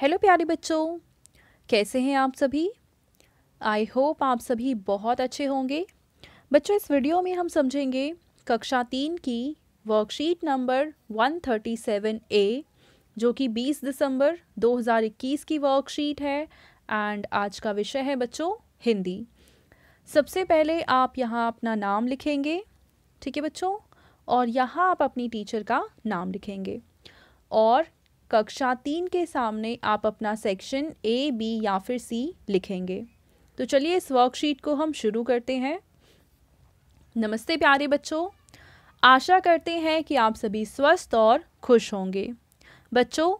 hello प्यारे बच्चों कैसे हैं आप सभी आई होप आप सभी बहुत अच्छे होंगे बच्चों इस वीडियो में हम समझेंगे कक्षा तीन की वर्कशीट नंबर 137 ए जो कि 20 दिसंबर 2021 की वर्कशीट है एंड आज का विषय है बच्चों हिंदी सबसे पहले आप यहाँ अपना नाम लिखेंगे ठीक है बच्चों और यहाँ आप अपनी टीचर का नाम लिखेंगे और कक्षा तीन के सामने आप अपना सेक्शन ए बी या फिर सी लिखेंगे तो चलिए इस वर्कशीट को हम शुरू करते हैं नमस्ते प्यारे बच्चों आशा करते हैं कि आप सभी स्वस्थ और खुश होंगे बच्चों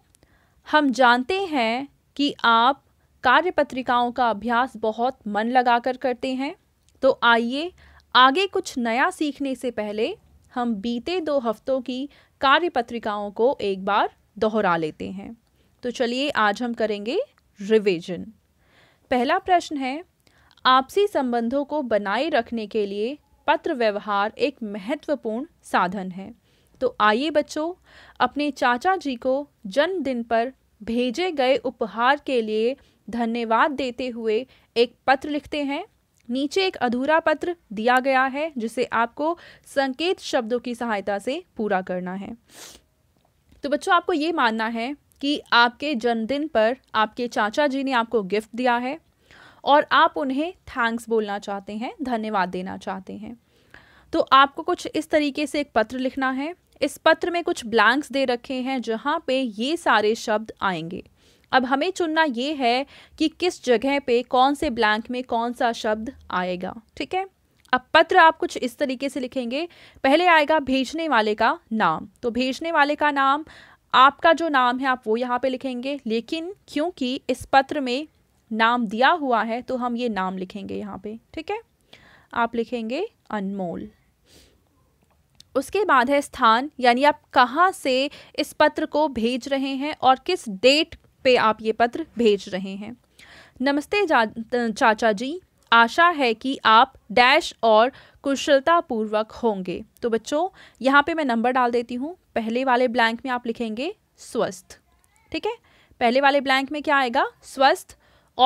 हम जानते हैं कि आप कार्य पत्रिकाओं का अभ्यास बहुत मन लगाकर करते हैं तो आइए आगे कुछ नया सीखने से पहले हम बीते दो हफ्तों की कार्य पत्रिकाओं को एक बार दोहरा लेते हैं तो चलिए आज हम करेंगे रिवीजन पहला प्रश्न है आपसी संबंधों को बनाए रखने के लिए पत्र व्यवहार एक महत्वपूर्ण साधन है तो आइए बच्चों अपने चाचा जी को जन्मदिन पर भेजे गए उपहार के लिए धन्यवाद देते हुए एक पत्र लिखते हैं नीचे एक अधूरा पत्र दिया गया है जिसे आपको संकेत शब्दों की सहायता से पूरा करना है तो बच्चों आपको ये मानना है कि आपके जन्मदिन पर आपके चाचा जी ने आपको गिफ्ट दिया है और आप उन्हें थैंक्स बोलना चाहते हैं धन्यवाद देना चाहते हैं तो आपको कुछ इस तरीके से एक पत्र लिखना है इस पत्र में कुछ ब्लैंक्स दे रखे हैं जहाँ पे ये सारे शब्द आएंगे अब हमें चुनना ये है कि किस जगह पे कौन से ब्लैंक में कौन सा शब्द आएगा ठीक है अब पत्र आप कुछ इस तरीके से लिखेंगे पहले आएगा भेजने वाले का नाम तो भेजने वाले का नाम आपका जो नाम है आप वो यहाँ पे लिखेंगे लेकिन क्योंकि इस पत्र में नाम दिया हुआ है तो हम ये नाम लिखेंगे यहाँ पे ठीक है आप लिखेंगे अनमोल उसके बाद है स्थान यानी आप कहाँ से इस पत्र को भेज रहे हैं और किस डेट पे आप ये पत्र भेज रहे हैं नमस्ते चाचा जी आशा है कि आप डैश और कुशलतापूर्वक होंगे तो बच्चों यहाँ पे मैं नंबर डाल देती हूँ पहले वाले ब्लैंक में आप लिखेंगे स्वस्थ ठीक है पहले वाले ब्लैंक में क्या आएगा स्वस्थ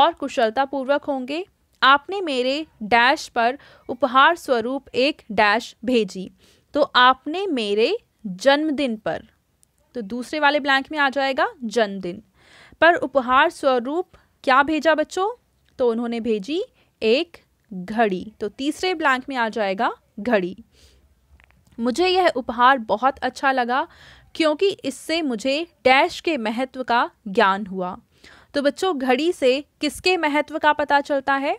और कुशलतापूर्वक होंगे आपने मेरे डैश पर उपहार स्वरूप एक डैश भेजी तो आपने मेरे जन्मदिन पर तो दूसरे वाले ब्लैंक में आ जाएगा जन्मदिन पर उपहार स्वरूप क्या भेजा बच्चों तो उन्होंने भेजी एक घड़ी तो तीसरे ब्लैंक में आ जाएगा घड़ी मुझे यह उपहार बहुत अच्छा लगा क्योंकि इससे मुझे डैश के महत्व का ज्ञान हुआ तो बच्चों घड़ी से किसके महत्व का पता चलता है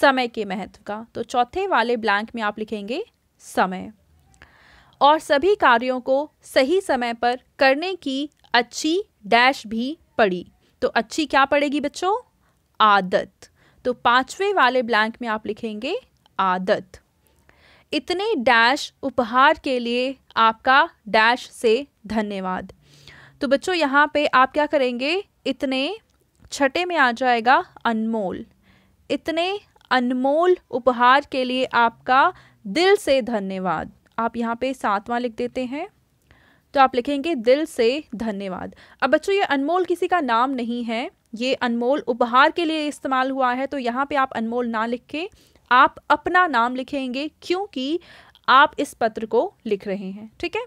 समय के महत्व का तो चौथे वाले ब्लैंक में आप लिखेंगे समय और सभी कार्यों को सही समय पर करने की अच्छी डैश भी पड़ी तो अच्छी क्या पड़ेगी बच्चों आदत तो पांचवे वाले ब्लैंक में आप लिखेंगे आदत इतने डैश उपहार के लिए आपका डैश से धन्यवाद तो बच्चों यहाँ पे आप क्या करेंगे इतने छठे में आ जाएगा अनमोल इतने अनमोल उपहार के लिए आपका दिल से धन्यवाद आप यहाँ पे सातवां लिख देते हैं तो आप लिखेंगे दिल से धन्यवाद अब बच्चों ये अनमोल किसी का नाम नहीं है ये अनमोल उपहार के लिए इस्तेमाल हुआ है तो यहाँ पे आप अनमोल ना लिख के आप अपना नाम लिखेंगे क्योंकि आप इस पत्र को लिख रहे हैं ठीक है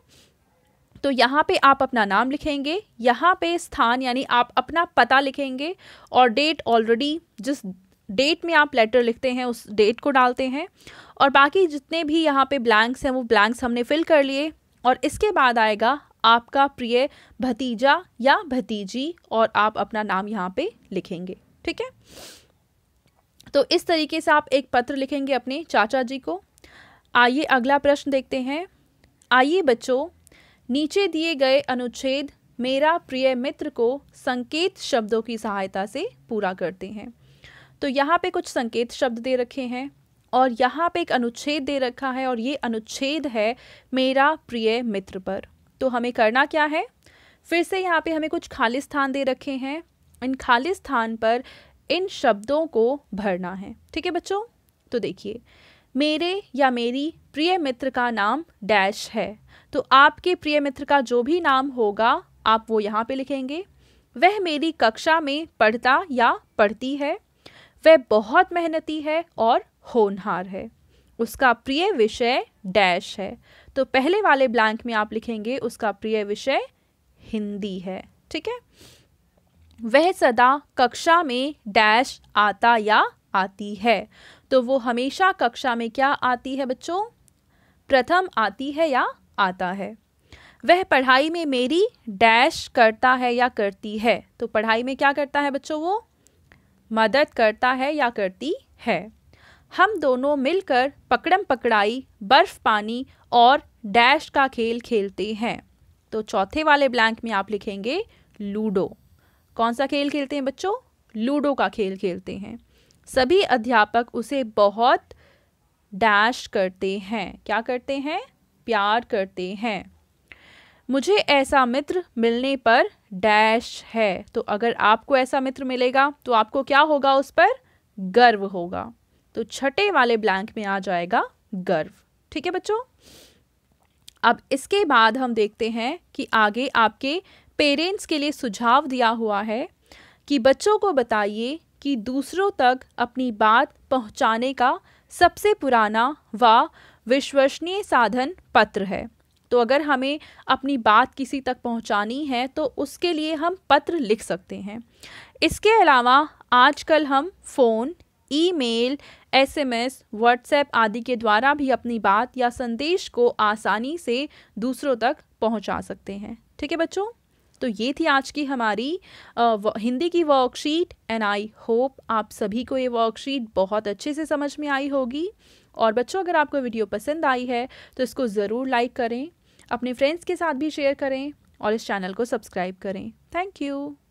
तो यहाँ पे आप अपना नाम लिखेंगे यहाँ पे स्थान यानी आप अपना पता लिखेंगे और डेट ऑलरेडी जिस डेट में आप लेटर लिखते हैं उस डेट को डालते हैं और बाकी जितने भी यहाँ पे ब्लैंक्स हैं वो ब्लैंक्स हमने फिल कर लिए और इसके बाद आएगा आपका प्रिय भतीजा या भतीजी और आप अपना नाम यहाँ पे लिखेंगे ठीक है तो इस तरीके से आप एक पत्र लिखेंगे अपने चाचा जी को आइए अगला प्रश्न देखते हैं आइए बच्चों नीचे दिए गए अनुच्छेद मेरा प्रिय मित्र को संकेत शब्दों की सहायता से पूरा करते हैं तो यहाँ पे कुछ संकेत शब्द दे रखे हैं और यहाँ पे एक अनुच्छेद दे रखा है और ये अनुच्छेद है मेरा प्रिय मित्र पर तो हमें करना क्या है फिर से यहाँ पे हमें कुछ खाली स्थान दे रखे हैं इन खाली स्थान पर इन शब्दों को भरना है ठीक है बच्चों तो देखिए मेरे या मेरी प्रिय मित्र का नाम डैश है तो आपके प्रिय मित्र का जो भी नाम होगा आप वो यहाँ पे लिखेंगे वह मेरी कक्षा में पढ़ता या पढ़ती है वह बहुत मेहनती है और होनहार है उसका प्रिय विषय डैश है तो पहले वाले ब्लैंक में आप लिखेंगे उसका प्रिय विषय हिंदी है ठीक है वह सदा कक्षा में डैश आता या आती है तो वो हमेशा कक्षा में क्या आती है बच्चों प्रथम आती है या आता है वह पढ़ाई में मेरी डैश करता है या करती है तो पढ़ाई में क्या करता है बच्चों वो मदद करता है या करती है हम दोनों मिलकर पकड़म पकड़ाई बर्फ़ पानी और डैश का खेल खेलते हैं तो चौथे वाले ब्लैंक में आप लिखेंगे लूडो कौन सा खेल खेलते हैं बच्चों लूडो का खेल खेलते हैं सभी अध्यापक उसे बहुत डैश करते हैं क्या करते हैं प्यार करते हैं मुझे ऐसा मित्र मिलने पर डैश है तो अगर आपको ऐसा मित्र मिलेगा तो आपको क्या होगा उस पर गर्व होगा तो छठे वाले ब्लैंक में आ जाएगा गर्व ठीक है बच्चों अब इसके बाद हम देखते हैं कि आगे आपके पेरेंट्स के लिए सुझाव दिया हुआ है कि बच्चों को बताइए कि दूसरों तक अपनी बात पहुंचाने का सबसे पुराना व विश्वसनीय साधन पत्र है तो अगर हमें अपनी बात किसी तक पहुंचानी है तो उसके लिए हम पत्र लिख सकते हैं इसके अलावा आजकल हम फ़ोन ईमेल, एसएमएस, व्हाट्सएप आदि के द्वारा भी अपनी बात या संदेश को आसानी से दूसरों तक पहुंचा सकते हैं ठीक है बच्चों तो ये थी आज की हमारी आ, हिंदी की वर्कशीट एंड आई होप आप सभी को ये वर्कशीट बहुत अच्छे से समझ में आई होगी और बच्चों अगर आपको वीडियो पसंद आई है तो इसको ज़रूर लाइक करें अपने फ्रेंड्स के साथ भी शेयर करें और इस चैनल को सब्सक्राइब करें थैंक यू